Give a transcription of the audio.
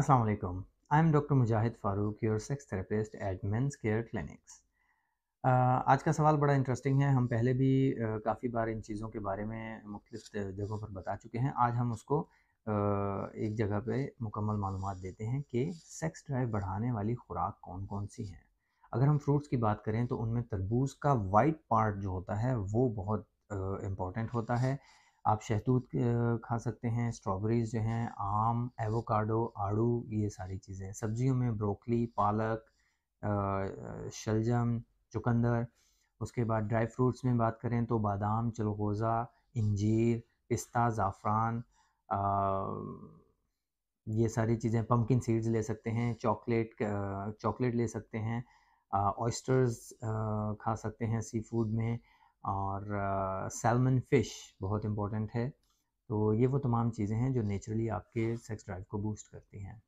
Aslam I am Dr. Mujahid Farooq your sex therapist at Men's Care Clinics. Uh, आज का सवाल बड़ा इंटरेस्टिंग है हम पहले भी uh, काफ़ी बार इन चीज़ों के बारे में मुख्तलिफ जगहों पर बता चुके हैं आज हम उसको uh, एक जगह पे मुकम्मल मालूम देते हैं कि सेक्स ड्राइव बढ़ाने वाली खुराक कौन कौन सी है अगर हम फ्रूट्स की बात करें तो उनमें तरबूज का वाइट पार्ट जो होता है वो बहुत इम्पॉर्टेंट होता है आप शहतूत खा सकते हैं स्ट्रॉबेरीज जो हैं आम एवोकाडो आड़ू ये सारी चीज़ें सब्जियों में ब्रोकली पालक शलजम चुकंदर उसके बाद ड्राई फ्रूट्स में बात करें तो बादाम चलगोज़ा इंजीर पिस्ता ज़ाफ़रान ये सारी चीज़ें पम्पकिन सीड्स ले सकते हैं चॉकलेट चॉकलेट ले सकते हैं ऑयस्टर्स खा सकते हैं सी फूड में और सैलमन फ़िश बहुत इम्पोर्टेंट है तो ये वो तमाम चीज़ें हैं जो नेचुरली आपके सेक्स ड्राइव को बूस्ट करती हैं